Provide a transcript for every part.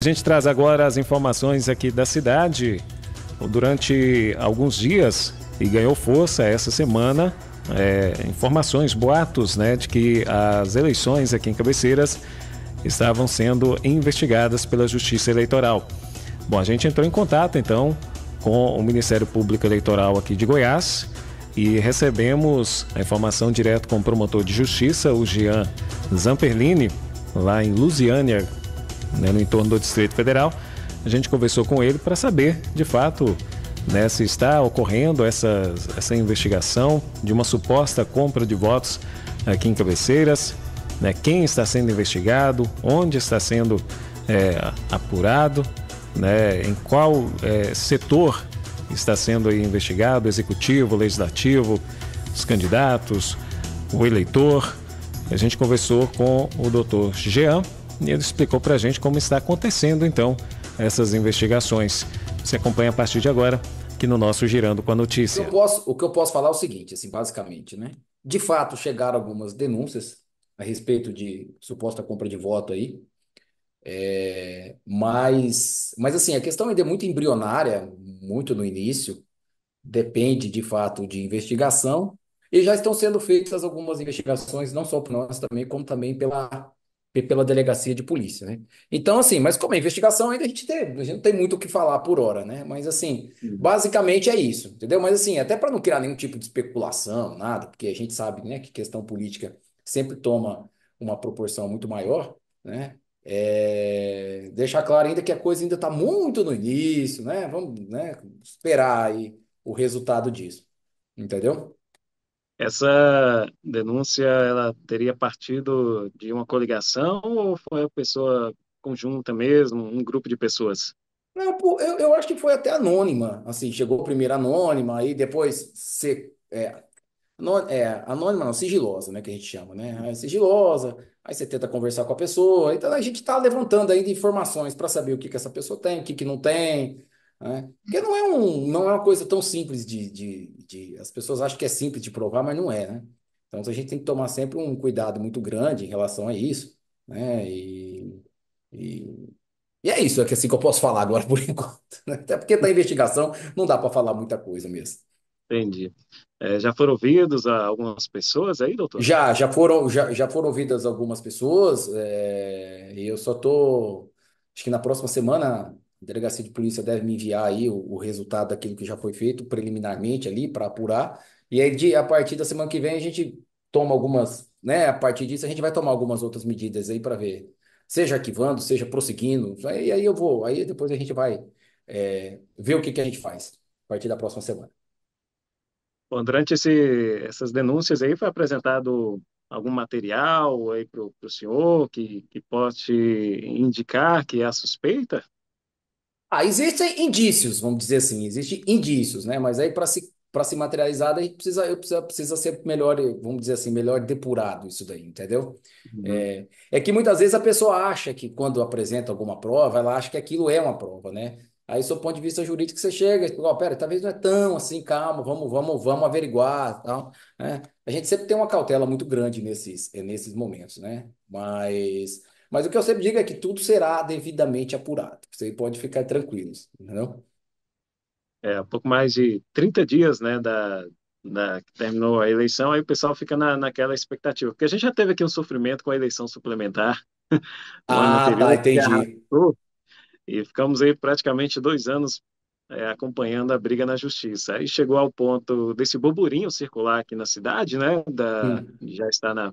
A gente traz agora as informações aqui da cidade. Durante alguns dias, e ganhou força essa semana, é, informações, boatos, né, de que as eleições aqui em Cabeceiras estavam sendo investigadas pela Justiça Eleitoral. Bom, a gente entrou em contato então com o Ministério Público Eleitoral aqui de Goiás e recebemos a informação direto com o promotor de justiça, o Jean Zamperlini, lá em Lusiânia, né, no entorno do Distrito Federal. A gente conversou com ele para saber, de fato, né, se está ocorrendo essa, essa investigação de uma suposta compra de votos aqui em Cabeceiras, né, quem está sendo investigado, onde está sendo é, apurado, né, em qual é, setor está sendo investigado, executivo, legislativo, os candidatos, o eleitor. A gente conversou com o doutor Jean, e ele explicou para a gente como está acontecendo então essas investigações. Você acompanha a partir de agora aqui no nosso Girando com a Notícia. O que eu posso, que eu posso falar é o seguinte, assim, basicamente, né? De fato, chegaram algumas denúncias a respeito de suposta compra de voto aí, é, mas, mas assim, a questão ainda é muito embrionária, muito no início, depende de fato de investigação, e já estão sendo feitas algumas investigações, não só por nós também, como também pela pela delegacia de polícia, né? Então, assim, mas como é investigação, ainda a gente, tem, a gente não tem muito o que falar por hora, né? Mas, assim, Sim. basicamente é isso, entendeu? Mas, assim, até para não criar nenhum tipo de especulação, nada, porque a gente sabe, né, que questão política sempre toma uma proporção muito maior, né? É, deixar claro ainda que a coisa ainda está muito no início, né? Vamos né, esperar aí o resultado disso, entendeu? Essa denúncia, ela teria partido de uma coligação ou foi uma pessoa conjunta mesmo, um grupo de pessoas? Não, eu, eu acho que foi até anônima, assim, chegou primeiro anônima, aí depois se, é, é, anônima não, sigilosa, né, que a gente chama, né, aí é sigilosa, aí você tenta conversar com a pessoa, então a gente está levantando ainda informações para saber o que, que essa pessoa tem, o que, que não tem, né, porque não é, um, não é uma coisa tão simples de, de de, As pessoas acham que é simples de provar, mas não é, né? Então a gente tem que tomar sempre um cuidado muito grande em relação a isso, né? E, e, e é isso, é que assim que eu posso falar agora por enquanto. Né? Até porque da investigação não dá para falar muita coisa mesmo. Entendi. É, já foram ouvidos algumas pessoas aí, doutor? Já, já foram, já, já foram ouvidas algumas pessoas. É, e eu só estou acho que na próxima semana a delegacia de polícia deve me enviar aí o, o resultado daquilo que já foi feito preliminarmente ali para apurar. E aí, de, a partir da semana que vem, a gente toma algumas, né? A partir disso, a gente vai tomar algumas outras medidas aí para ver, seja arquivando, seja prosseguindo. e aí eu vou, aí depois a gente vai é, ver o que, que a gente faz a partir da próxima semana. Bom, durante esse, essas denúncias aí foi apresentado algum material aí para o senhor que, que pode indicar que é suspeita? Ah, existem indícios, vamos dizer assim, existem indícios, né? Mas aí para se para se materializar, daí precisa, eu precisa, precisa ser melhor, vamos dizer assim, melhor depurado isso daí, entendeu? Uhum. É, é que muitas vezes a pessoa acha que quando apresenta alguma prova, ela acha que aquilo é uma prova, né? Aí, do ponto de vista jurídico, você chega, ó, oh, pera, talvez não é tão assim, calma, vamos, vamos, vamos averiguar, tal, né? A gente sempre tem uma cautela muito grande nesses, é, nesses momentos, né? Mas mas o que eu sempre digo é que tudo será devidamente apurado. Você pode ficar tranquilos, entendeu? É, um pouco mais de 30 dias, né, da, da que terminou a eleição, aí o pessoal fica na, naquela expectativa. Porque a gente já teve aqui um sofrimento com a eleição suplementar. Ah, tá, entendi. e ficamos aí praticamente dois anos é, acompanhando a briga na justiça. Aí chegou ao ponto desse burburinho circular aqui na cidade, né? Da, hum. Já está na,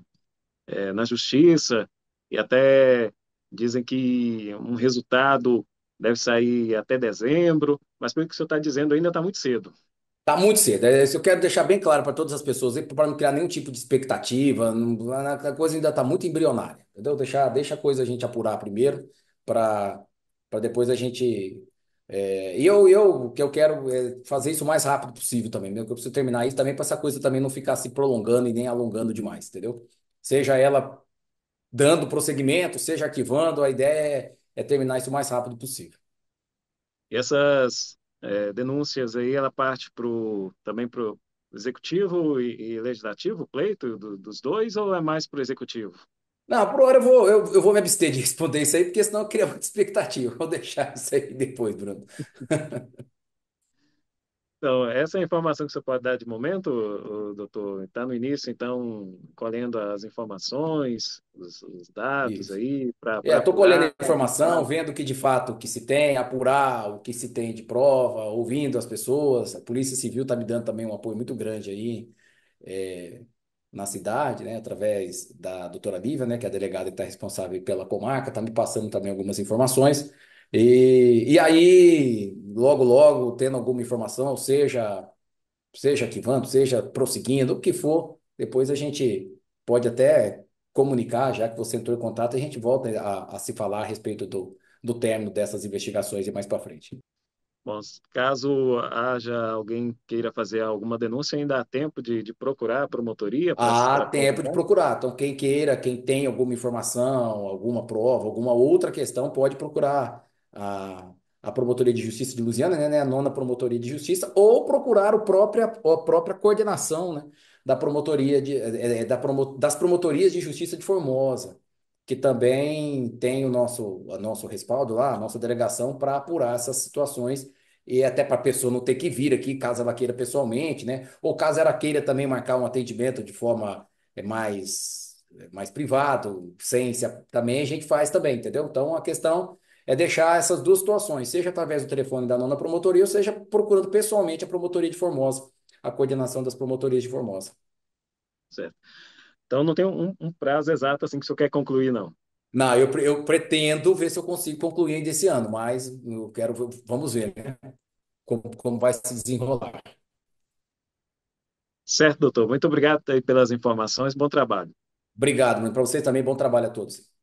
é, na justiça, e até dizem que um resultado deve sair até dezembro, mas pelo que o senhor está dizendo, ainda está muito cedo. Está muito cedo. É, eu quero deixar bem claro para todas as pessoas, para não criar nenhum tipo de expectativa, a coisa ainda está muito embrionária, entendeu? Deixar, deixa a coisa a gente apurar primeiro, para depois a gente. É, e eu, eu, que eu quero é fazer isso o mais rápido possível também, mesmo que eu preciso terminar isso também, para essa coisa também não ficar se prolongando e nem alongando demais, entendeu? Seja ela dando prosseguimento, seja arquivando, a ideia é, é, terminar isso o mais rápido possível. Essas é, denúncias aí, ela parte pro, também para o executivo e, e legislativo, pleito do, dos dois, ou é mais para o executivo? Não, por hora eu vou, eu, eu, vou me abster de responder isso aí, porque senão eu cria muita expectativa. Vou deixar isso aí depois, Bruno. Então, essa é a informação que você pode dar de momento, doutor? Está no início, então, colhendo as informações, os, os dados Isso. aí? Pra, é, pra é, Estou colhendo a né? informação, vendo que de fato o que se tem, apurar o que se tem de prova, ouvindo as pessoas. A Polícia Civil está me dando também um apoio muito grande aí é, na cidade, né, através da doutora Lívia, né, que é a delegada que está responsável pela comarca, está me passando também algumas informações. E, e aí, logo, logo, tendo alguma informação, seja, seja arquivando, seja prosseguindo, o que for, depois a gente pode até comunicar, já que você entrou em contato, a gente volta a, a se falar a respeito do, do término dessas investigações e mais para frente. Bom, caso haja alguém queira fazer alguma denúncia, ainda há tempo de, de procurar a promotoria? Há ah, tempo de procurar. Então, quem queira, quem tem alguma informação, alguma prova, alguma outra questão, pode procurar a, a Promotoria de Justiça de Lusiana, né, né, a nona Promotoria de Justiça, ou procurar o própria, a própria coordenação né, da promotoria de, é, é, da promo, das promotorias de justiça de Formosa, que também tem o nosso, o nosso respaldo lá, a nossa delegação para apurar essas situações e até para a pessoa não ter que vir aqui caso ela queira pessoalmente, né? Ou caso ela queira também marcar um atendimento de forma é, mais mais privado, sem também a gente faz também, entendeu? Então a questão é deixar essas duas situações, seja através do telefone da nona promotoria, ou seja procurando pessoalmente a promotoria de Formosa, a coordenação das promotorias de Formosa. Certo. Então não tem um, um prazo exato assim que o senhor quer concluir, não. Não, eu, eu pretendo ver se eu consigo concluir ainda esse ano, mas eu quero, vamos ver, né? Como, como vai se desenrolar. Certo, doutor. Muito obrigado pelas informações. Bom trabalho. Obrigado, mano. Para vocês também, bom trabalho a todos.